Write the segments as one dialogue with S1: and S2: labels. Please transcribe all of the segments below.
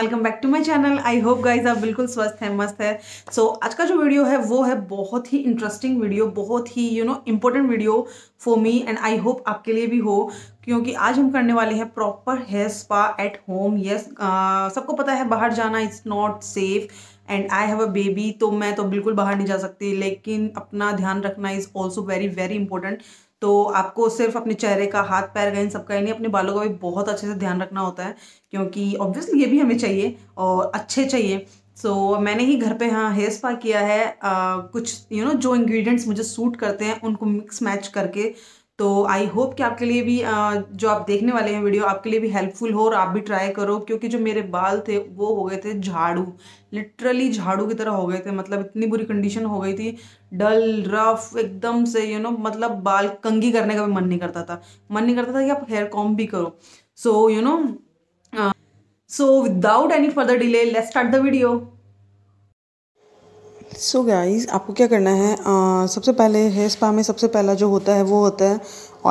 S1: welcome back to my channel I hope guys आप बिल्कुल स्वस्थ हैं मस्त है सो so, आज का जो वीडियो है वो है बहुत ही इंटरेस्टिंग वीडियो बहुत ही you know important video for me and I hope आपके लिए भी हो क्योंकि आज हम करने वाले हैं proper hair spa at home yes सबको पता है बाहर जाना is not safe and I have a baby तो मैं तो बिल्कुल बाहर नहीं जा सकती लेकिन अपना ध्यान रखना is also very very important तो आपको सिर्फ अपने चेहरे का हाथ पैर का इन सबका ही नहीं अपने बालों का भी बहुत अच्छे से ध्यान रखना होता है क्योंकि ऑब्वियसली ये भी हमें चाहिए और अच्छे चाहिए सो so, मैंने ही घर पे हाँ हेयर स्पा किया है आ, कुछ यू you नो know, जो इंग्रेडिएंट्स मुझे सूट करते हैं उनको मिक्स मैच करके तो आई होप कि आपके लिए भी जो आप देखने वाले हैं वीडियो आपके लिए भी हेल्पफुल हो और आप भी ट्राई करो क्योंकि जो मेरे बाल थे वो हो गए थे झाड़ू लिटरली झाड़ू की तरह हो गए थे मतलब इतनी बुरी कंडीशन हो गई थी डल रफ एकदम से यू you नो know, मतलब बाल कंगी करने का भी मन नहीं करता था मन नहीं करता था कि आप हेयर कॉम भी करो so you know so without any further delay let start the video so so guys आपको क्या करना है आ, सबसे पहले हेयर स्पा में सबसे पहला जो होता है वो होता है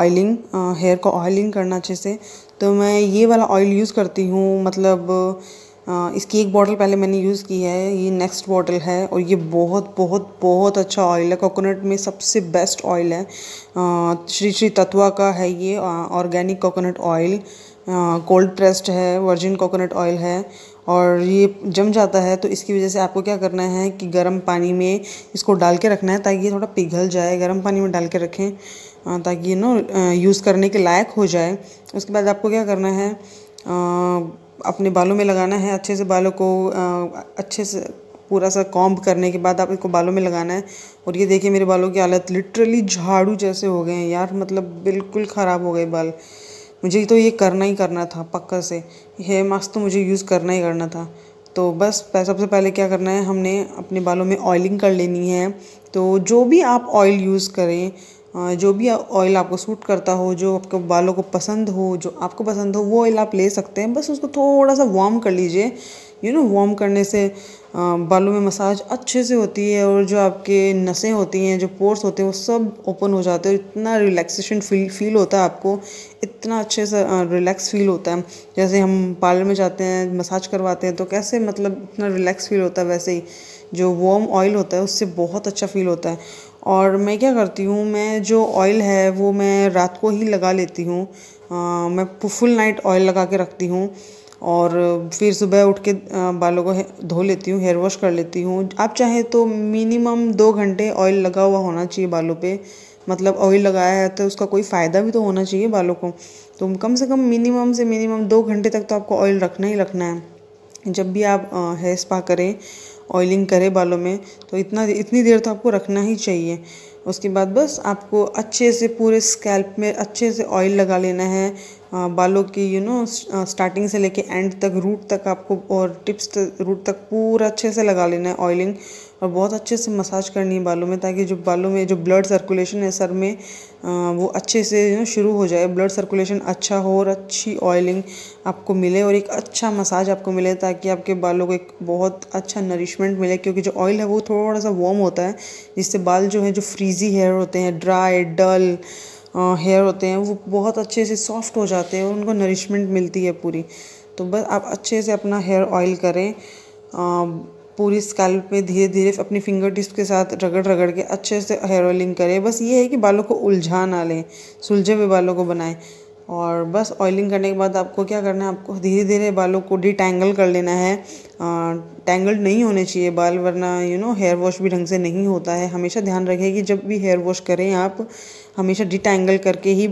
S1: ऑयलिंग हेयर का ऑयलिंग करना अच्छे से तो मैं ये वाला ऑयल यूज़ करती हूँ मतलब आ, इसकी एक बॉटल पहले मैंने यूज़ की है ये नेक्स्ट बॉटल है और ये बहुत बहुत बहुत अच्छा ऑयल है कोकोनट में सबसे बेस्ट ऑयल है आ, श्री श्री तत्वा का है ये organic coconut oil cold pressed है वर्जिन कोकोनट ऑयल है और ये जम जाता है तो इसकी वजह से आपको क्या करना है कि गर्म पानी में इसको डाल के रखना है ताकि ये थोड़ा पिघल जाए गर्म पानी में डाल के रखें ताकि ये ना यूज़ करने के लायक हो जाए उसके बाद आपको क्या करना है अपने बालों में लगाना है अच्छे से बालों को अच्छे से पूरा सा कॉम्ब करने के बाद आप इसको बालों में लगाना है और ये देखिए मेरे बालों की हालत लिटरली झाड़ू जैसे हो गए हैं यार मतलब बिल्कुल ख़राब हो गए बाल मुझे तो ये करना ही करना था पक्का से हेयर मास्क तो मुझे यूज़ करना ही करना था तो बस सबसे पहले क्या करना है हमने अपने बालों में ऑयलिंग कर लेनी है तो जो भी आप ऑयल यूज़ करें जो भी ऑयल आपको सूट करता हो जो आपके बालों को पसंद हो जो आपको पसंद हो वो ऑयल आप ले सकते हैं बस उसको थोड़ा सा वार्म कर लीजिए यू नो वार्म करने से बालों में मसाज अच्छे से होती है और जो आपके नसें होती हैं जो पोर्स होते हैं वो सब ओपन हो जाते हैं इतना रिलैक्सेशन फील फील होता है आपको इतना अच्छे से रिलैक्स फील होता है जैसे हम पार्लर में जाते हैं मसाज करवाते हैं तो कैसे मतलब इतना रिलैक्स फील होता है वैसे ही जो वॉम ऑयल होता है उससे बहुत अच्छा फील होता है और मैं क्या करती हूँ मैं जो ऑयल है वो मैं रात को ही लगा लेती हूँ मैं फुल नाइट ऑयल लगा के रखती हूँ और फिर सुबह उठ के बालों को धो लेती हूँ हेयर वॉश कर लेती हूँ आप चाहें तो मिनिमम दो घंटे ऑयल लगा हुआ होना चाहिए बालों पे मतलब ऑयल लगाया है तो उसका कोई फ़ायदा भी तो होना चाहिए बालों को तो कम से कम मिनिमम से मिनिमम दो घंटे तक तो आपको ऑयल रखना ही रखना है जब भी आप हेयर स्पा करें ऑयलिंग करें बालों में तो इतना इतनी देर तो आपको रखना ही चाहिए उसके बाद बस आपको अच्छे से पूरे स्कैल्प में अच्छे से ऑयल लगा लेना है आ, बालों की यू नो स्टार्टिंग से लेके एंड तक रूट तक आपको और टिप्स रूट तक पूरा अच्छे से लगा लेना है ऑयलिंग और बहुत अच्छे से मसाज करनी है बालों में ताकि जो बालों में जो ब्लड सर्कुलेशन है सर में वो अच्छे से शुरू हो जाए ब्लड सर्कुलेशन अच्छा हो और अच्छी ऑयलिंग आपको मिले और एक अच्छा मसाज आपको मिले ताकि आपके बालों को एक बहुत अच्छा नरिशमेंट मिले क्योंकि जो ऑयल है वो थोड़ा सा वॉर्म होता है जिससे बाल जो है जो फ्रीजी हेयर होते हैं ड्राई डल हेयर होते हैं वो बहुत अच्छे से सॉफ्ट हो जाते हैं और उनको नरिशमेंट मिलती है पूरी तो बस आप अच्छे से अपना हेयर ऑयल करें पूरी स्कैल्प में धीरे धीरे अपनी फिंगर टिप्स के साथ रगड़ रगड़ के अच्छे से हेयर ऑयलिंग करें बस ये है कि बालों को उलझा ना लें सुलझे हुए बालों को बनाएं और बस ऑयलिंग करने के बाद आपको क्या करना है आपको धीरे धीरे बालों को डिटैंगल कर लेना है टैंगल्ड नहीं होने चाहिए बाल वरना यू नो हेयर वॉश भी ढंग से नहीं होता है हमेशा ध्यान रखें कि जब भी हेयर वॉश करें आप हमेशा डिटैंगल करके ही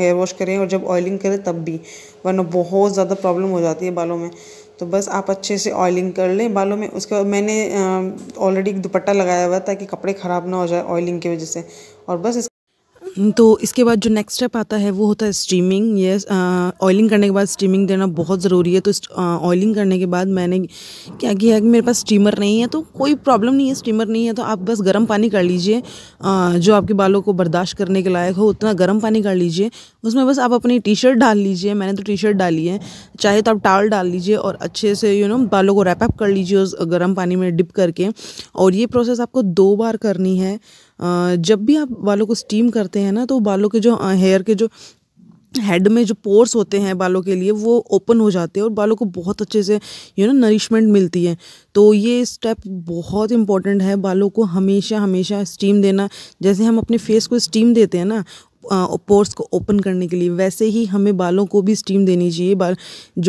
S1: हेयर वॉश करें और जब ऑयलिंग करें तब भी वरना बहुत ज़्यादा प्रॉब्लम हो जाती है बालों में तो बस आप अच्छे से ऑयलिंग कर लें बालों में उसके बाद मैंने ऑलरेडी एक दुपट्टा लगाया हुआ ताकि कपड़े ख़राब ना हो जाए ऑयलिंग की वजह से और बस तो इसके बाद जो नेक्स्ट स्टेप आता है वो होता है स्टीमिंग ये ऑयलिंग करने के बाद स्टीमिंग देना बहुत ज़रूरी है तो ऑयलिंग uh, करने के बाद मैंने क्या किया है कि मेरे पास स्टीमर नहीं है तो कोई प्रॉब्लम नहीं है स्टीमर नहीं है तो आप बस गर्म पानी कर लीजिए uh, जो आपके बालों को बर्दाश्त करने के लायक हो उतना गर्म पानी कर लीजिए उसमें बस आप अपनी टी शर्ट डाल लीजिए मैंने तो टी शर्ट डाली है चाहे तो आप टावल डाल लीजिए और अच्छे से यू नो बालों को रैपअप कर लीजिए उस गर्म पानी में डिप करके और ये प्रोसेस आपको दो बार करनी है uh, जब भी आप बालों को स्टीम करते हैं हैं ना तो बालों के जो हेयर के जो हेड में जो पोर्स होते हैं बालों के लिए वो ओपन हो जाते हैं और बालों को बहुत अच्छे से यू नो नरिशमेंट मिलती है तो ये स्टेप बहुत इंपॉर्टेंट है बालों को हमेशा हमेशा स्टीम देना जैसे हम अपने फेस को स्टीम देते हैं ना पोर्स को ओपन करने के लिए वैसे ही हमें बालों को भी स्टीम देनी चाहिए बाल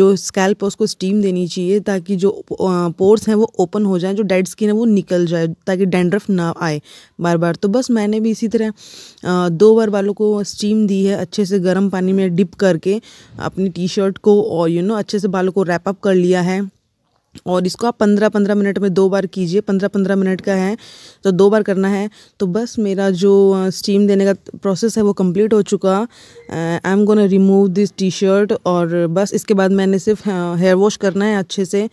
S1: जो स्कैल्प है उसको स्टीम देनी चाहिए ताकि जो पोर्स हैं वो ओपन हो जाए जो डेड स्किन है वो निकल जाए ताकि डेंड्रफ ना आए बार बार तो बस मैंने भी इसी तरह दो बार बालों को स्टीम दी है अच्छे से गर्म पानी में डिप करके अपनी टी शर्ट को और यू नो अच्छे से बालों को रैपअप कर लिया है और इसको आप पंद्रह पंद्रह मिनट में दो बार कीजिए पंद्रह पंद्रह मिनट का है तो दो बार करना है तो बस मेरा जो स्टीम देने का प्रोसेस है वो कंप्लीट हो चुका I am gone remove this T shirt और बस इसके बाद मैंने सिर्फ हेयर वॉश करना है अच्छे से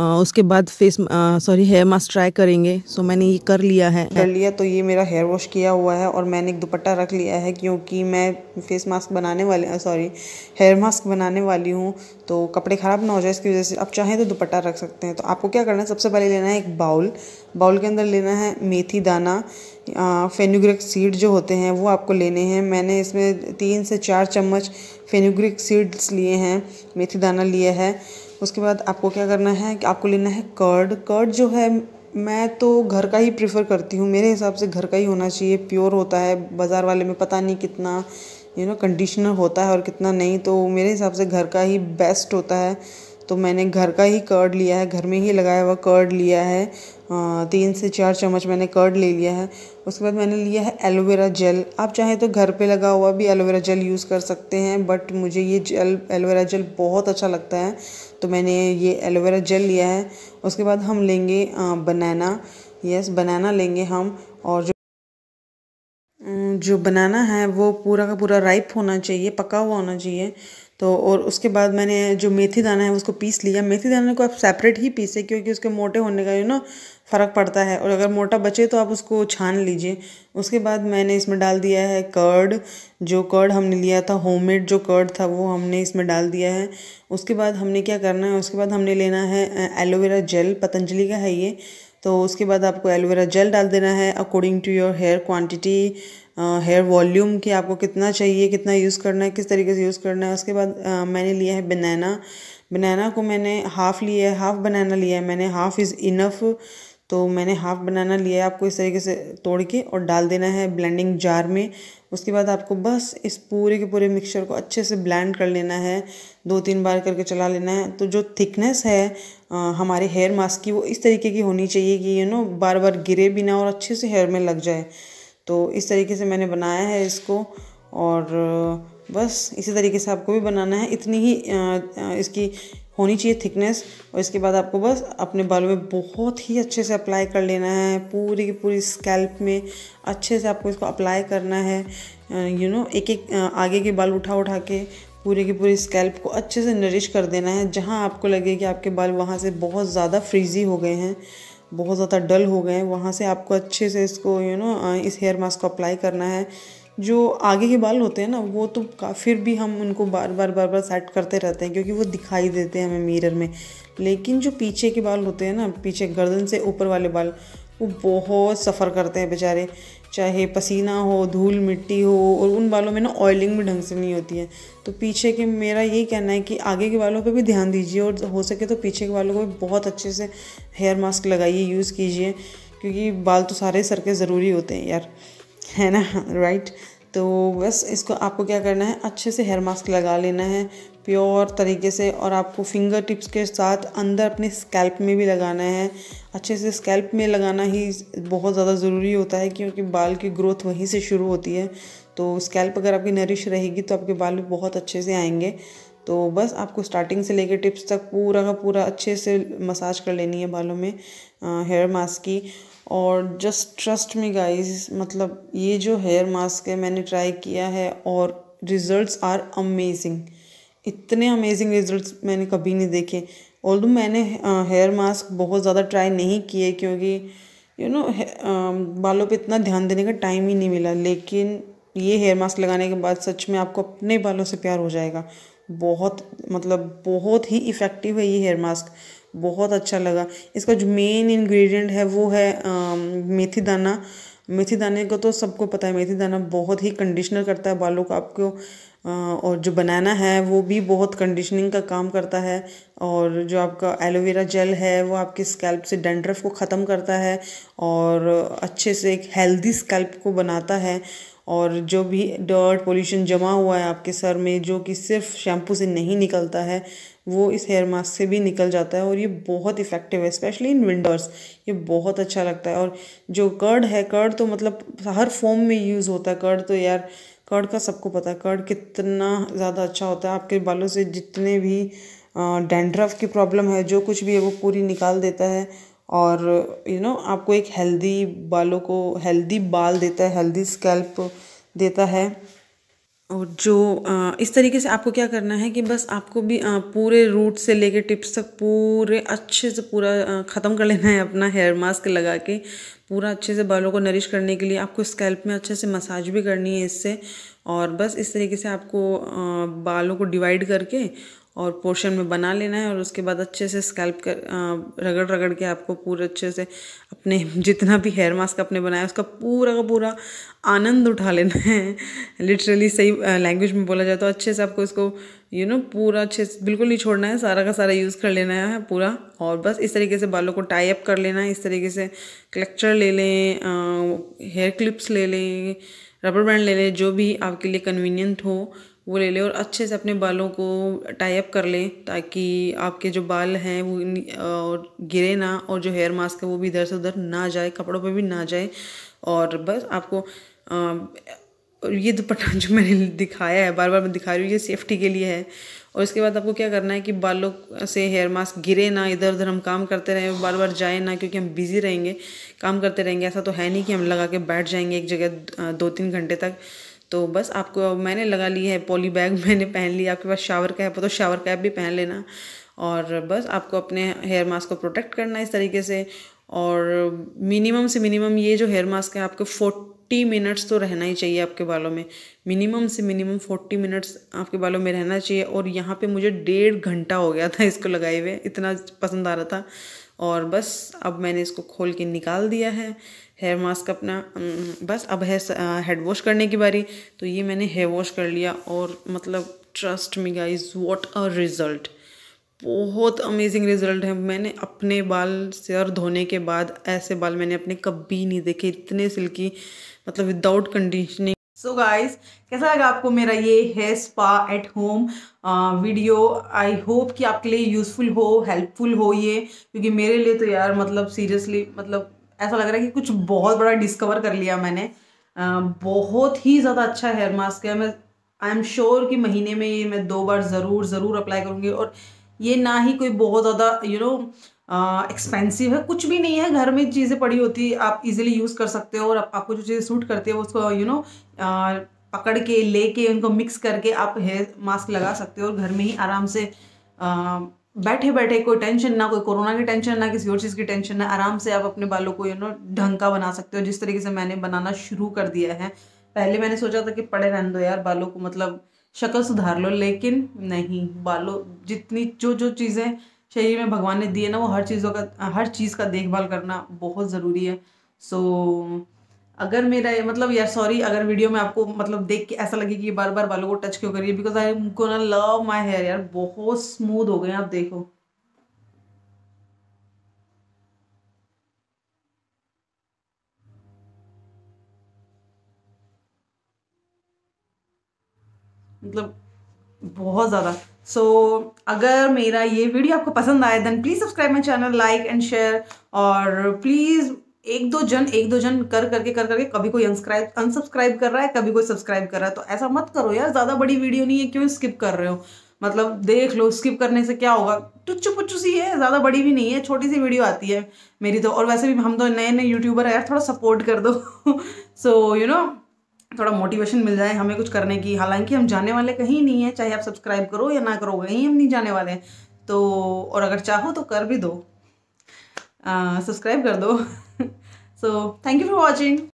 S1: उसके बाद face sorry hair mask try करेंगे सो मैंने ये कर लिया है कर लिया तो ये मेरा हेयर वॉश किया हुआ है और मैंने एक दुपट्टा रख लिया है क्योंकि मैं फेस मास्क बनाने वाली सॉरी हेयर मास्क बनाने वाली हूँ तो कपड़े ख़राब ना हो जाए इसकी वजह से आप चाहें तो दुपट्टा रख सकते हैं तो आपको क्या करना है सबसे पहले लेना है एक बाउल बाउल के अंदर लेना है मेथी दाना फेनुग्रिक सीड जो होते हैं वो आपको लेने हैं मैंने इसमें तीन से चार चम्मच फेनुग्रिक सीड्स लिए हैं मेथी दाना लिया है उसके बाद आपको क्या करना है कि आपको लेना है कर्ड कर्ड जो है मैं तो घर का ही प्रेफर करती हूँ मेरे हिसाब से घर का ही होना चाहिए प्योर होता है बाज़ार वाले में पता नहीं कितना यू नो कंडीशनर होता है और कितना नहीं तो मेरे हिसाब से घर का ही बेस्ट होता है तो मैंने घर का ही कर्ड लिया है घर में ही लगाया हुआ कर्ड लिया है तीन से चार चम्मच मैंने कर्ड ले लिया है उसके बाद मैंने लिया है एलोवेरा जेल आप चाहें तो घर पे लगा हुआ भी एलोवेरा जेल यूज़ कर सकते हैं बट मुझे ये जेल एलोवेरा जेल बहुत अच्छा लगता है तो मैंने ये एलोवेरा जेल लिया है उसके बाद हम लेंगे बनाना यस बनाना लेंगे हम और जो जो बनाना है वो पूरा का पूरा राइप होना चाहिए पका हुआ होना चाहिए तो और उसके बाद मैंने जो मेथी दाना है उसको पीस लिया मेथी दाना को आप सेपरेट ही पीसें क्योंकि उसके मोटे होने का यू ना फ़र्क पड़ता है और अगर मोटा बचे तो आप उसको छान लीजिए उसके बाद मैंने इसमें डाल दिया है कर्ड जो कर्ड हमने लिया था होममेड जो कर्ड था वो हमने इसमें डाल दिया है उसके बाद हमने क्या करना है उसके बाद हमने लेना है एलोवेरा जेल पतंजलि का है ये तो उसके बाद आपको एलोवेरा जेल डाल देना है according to your hair quantity hair volume कि आपको कितना चाहिए कितना यूज़ करना है किस तरीके से यूज़ करना है उसके बाद मैंने लिया है बनाना बनाना को मैंने हाफ़ लिया है हाफ़ बनाना लिया है मैंने हाफ़ इज़ इनफ़ तो मैंने हाफ़ बनाना लिया है आपको इस तरीके से तोड़ के और डाल देना है ब्लेंडिंग जार में उसके बाद आपको बस इस पूरे के पूरे मिक्सचर को अच्छे से ब्लेंड कर लेना है दो तीन बार करके चला लेना है तो जो थिकनेस है आ, हमारे हेयर मास्क की वो इस तरीके की होनी चाहिए कि यू नो बार बार गिरे भी ना और अच्छे से हेयर में लग जाए तो इस तरीके से मैंने बनाया है इसको और बस इसी तरीके से आपको भी बनाना है इतनी ही इसकी होनी चाहिए थिकनेस और इसके बाद आपको बस अपने बालों में बहुत ही अच्छे से अप्लाई कर लेना है पूरी की पूरी स्कैल्प में अच्छे से आपको इसको अप्लाई करना है यू नो एक एक आगे के बाल उठा उठा के पूरे की पूरी स्कैल्प को अच्छे से नरिश कर देना है जहाँ आपको लगे कि आपके बाल वहाँ से बहुत ज़्यादा फ्रीजी हो गए हैं बहुत ज़्यादा डल हो गए हैं वहाँ से आपको अच्छे से इसको यू नो इस हेयर मास्क को अप्लाई करना है जो आगे के बाल होते हैं ना वो तो फिर भी हम उनको बार बार बार बार सेट करते रहते हैं क्योंकि वो दिखाई देते हैं हमें मिरर में लेकिन जो पीछे के बाल होते हैं ना पीछे गर्दन से ऊपर वाले बाल वो बहुत सफ़र करते हैं बेचारे चाहे पसीना हो धूल मिट्टी हो और उन बालों में ना ऑयलिंग भी ढंग से नहीं होती है तो पीछे के मेरा यही कहना है कि आगे के बालों पे भी ध्यान दीजिए और हो सके तो पीछे के बालों को भी बहुत अच्छे से हेयर मास्क लगाइए यूज़ कीजिए क्योंकि बाल तो सारे सर के ज़रूरी होते हैं यार है ना राइट तो बस इसको आपको क्या करना है अच्छे से हेयर मास्क लगा लेना है प्योर तरीके से और आपको फिंगर टिप्स के साथ अंदर अपने स्कैल्प में भी लगाना है अच्छे से स्कैल्प में लगाना ही बहुत ज़्यादा ज़रूरी होता है क्योंकि बाल की ग्रोथ वहीं से शुरू होती है तो स्कैल्प अगर आपकी नरिश रहेगी तो आपके बाल भी बहुत अच्छे से आएंगे तो बस आपको स्टार्टिंग से लेकर टिप्स तक पूरा का पूरा अच्छे से मसाज कर लेनी है बालों में हेयर मास्क की और जस्ट ट्रस्ट मी गाइस मतलब ये जो हेयर मास्क है मैंने ट्राई किया है और रिजल्ट्स आर अमेजिंग इतने अमेजिंग रिजल्ट्स मैंने कभी नहीं देखे ऑल मैंने हेयर मास्क बहुत ज़्यादा ट्राई नहीं किए क्योंकि यू you नो know, बालों पे इतना ध्यान देने का टाइम ही नहीं मिला लेकिन ये हेयर मास्क लगाने के बाद सच में आपको अपने बालों से प्यार हो जाएगा बहुत मतलब बहुत ही इफ़ेक्टिव है ये हेयर मास्क बहुत अच्छा लगा इसका जो मेन इंग्रेडिएंट है वो है आ, मेथी दाना मेथी दाने को तो सबको पता है मेथी दाना बहुत ही कंडीशनर करता है बालों को आपको और जो बनाना है वो भी बहुत कंडीशनिंग का काम करता है और जो आपका एलोवेरा जेल है वो आपके स्कैल्प से डेंड्रफ को ख़त्म करता है और अच्छे से एक हेल्दी स्कैल्प को बनाता है और जो भी डर्ट पोल्यूशन जमा हुआ है आपके सर में जो कि सिर्फ शैम्पू से नहीं निकलता है वो इस हेयर मास्क से भी निकल जाता है और ये बहुत इफ़ेक्टिव है स्पेशली इन विंडर्स ये बहुत अच्छा लगता है और जो कर्ड है कर्ड तो मतलब हर फॉर्म में यूज़ होता है कर्ड तो यार कर्ड का सबको पता है कर्ड कितना ज़्यादा अच्छा होता है आपके बालों से जितने भी डेंड्रफ की प्रॉब्लम है जो कुछ भी है वो पूरी निकाल देता है और यू you नो know, आपको एक हेल्दी बालों को हेल्दी बाल देता है हेल्दी स्कैल्प देता है और जो इस तरीके से आपको क्या करना है कि बस आपको भी पूरे रूट से लेके टिप्स तक पूरे अच्छे से पूरा ख़त्म कर लेना है अपना हेयर मास्क लगा के पूरा अच्छे से बालों को नरिश करने के लिए आपको स्कैल्प में अच्छे से मसाज भी करनी है इससे और बस इस तरीके से आपको बालों को डिवाइड करके और पोर्शन में बना लेना है और उसके बाद अच्छे से स्कैल्प कर रगड़ रगड़ के आपको पूरे अच्छे से अपने जितना भी हेयर मास्क आपने बनाया उसका पूरा का पूरा आनंद उठा लेना है लिटरली सही लैंग्वेज में बोला जाए तो अच्छे से आपको इसको यू नो पूरा अच्छे से बिल्कुल नहीं छोड़ना है सारा का सारा यूज़ कर लेना है पूरा और बस इस तरीके से बालों को टाई अप कर लेना है इस तरीके से क्लेक्चर ले लें हेयर क्लिप्स ले लें रबर बैंड ले लें जो भी आपके लिए कन्वीनियंट हो वो ले लें और अच्छे से अपने बालों को टाई अप कर लें ताकि आपके जो बाल हैं वो गिरे ना और जो हेयर मास्क है वो भी इधर से उधर ना जाए कपड़ों पे भी ना जाए और बस आपको आ, ये दुपट्टा जो मैंने दिखाया है बार बार मैं दिखा रही हूँ ये सेफ्टी के लिए है और इसके बाद आपको क्या करना है कि बालों से हेयर मास्क गिरे ना इधर उधर हम काम करते रहें बार बार जाए ना क्योंकि हम बिज़ी रहेंगे काम करते रहेंगे ऐसा तो है नहीं कि हम लगा के बैठ जाएंगे एक जगह दो तीन घंटे तक तो बस आपको मैंने लगा ली है पॉली बैग मैंने पहन लिया आपके पास शावर कैप हो तो शावर कैप भी पहन लेना और बस आपको अपने हेयर मास्क को प्रोटेक्ट करना है इस तरीके से और मिनिमम से मिनिमम ये जो हेयर मास्क है आपके फोर्टी मिनट्स तो रहना ही चाहिए आपके बालों में मिनिमम से मिनिमम फोर्टी मिनट्स आपके बालों में रहना चाहिए और यहाँ पे मुझे डेढ़ घंटा हो गया था इसको लगाए हुए इतना पसंद आ रहा था और बस अब मैंने इसको खोल के निकाल दिया है हेयर मास्क अपना बस अब है हेड वॉश करने की बारी तो ये मैंने हेयर वॉश कर लिया और मतलब trust me guys what a result बहुत अमेजिंग रिजल्ट है मैंने अपने बाल सिर धोने के बाद ऐसे बाल मैंने अपने कभी नहीं देखे इतने सिल्की मतलब without conditioning so so guys कैसा लगा आपको मेरा ये hair spa at home video I hope कि आपके लिए यूज़फुल हो हेल्पफुल हो ये क्योंकि मेरे लिए तो यार मतलब सीरियसली मतलब ऐसा लग रहा है कि कुछ बहुत बड़ा डिस्कवर कर लिया मैंने आ, uh, बहुत ही ज़्यादा अच्छा हेयर मास्क है मैं आई एम श्योर कि महीने में ये मैं दो बार ज़रूर ज़रूर अप्लाई करूँगी और ये ना ही कोई बहुत ज़्यादा यू नो एक्सपेंसिव है कुछ भी नहीं है घर में चीज़ें पड़ी होती है आप इजीली यूज़ कर सकते हो और आप, आपको जो चीज़ें सूट करती है उसको यू you नो know, पकड़ के लेके उनको मिक्स करके आप हेयर मास्क लगा सकते हो और घर में ही आराम से आ, बैठे बैठे कोई टेंशन ना कोई कोरोना की टेंशन ना किसी और चीज़ की टेंशन ना आराम से आप अपने बालों को यू नो ढंग का बना सकते हो जिस तरीके से मैंने बनाना शुरू कर दिया है पहले मैंने सोचा था कि पड़े रहने दो यार बालों को मतलब शक्ल सुधार लो लेकिन नहीं बालों जितनी जो जो चीज़ें शरीर में भगवान ने दिए ना वो हर चीज़ों का हर चीज़ का देखभाल करना बहुत ज़रूरी है सो so, अगर मेरा मतलब यार सॉरी अगर वीडियो में आपको मतलब देख के ऐसा लगे कि बार बार बालों को टच क्यों करिए बिकॉज आई को ना लव माई हेयर यार बहुत स्मूथ हो गए आप देखो मतलब बहुत ज़्यादा सो so, अगर मेरा ये वीडियो आपको पसंद आए then please subscribe my channel like and share और प्लीज़ एक दो जन एक दो जन कर करके कर करके कभी कोई अनस्क्राइब अनसब्सक्राइब कर रहा है कभी कोई सब्सक्राइब कर रहा है तो ऐसा मत करो यार ज़्यादा बड़ी वीडियो नहीं है क्यों स्किप कर रहे हो मतलब देख लो स्किप करने से क्या होगा टुच्चु पुच्चू सी है ज़्यादा बड़ी भी नहीं है छोटी सी वीडियो आती है मेरी तो और वैसे भी हम तो नए नए यूट्यूबर है यार थोड़ा सपोर्ट कर दो सो यू नो थोड़ा मोटिवेशन मिल जाए हमें कुछ करने की हालांकि हम जाने वाले कहीं नहीं है चाहे आप सब्सक्राइब करो या ना करो कहीं हम नहीं जाने वाले हैं तो और अगर चाहो तो कर भी दो सब्सक्राइब कर दो so thank you for watching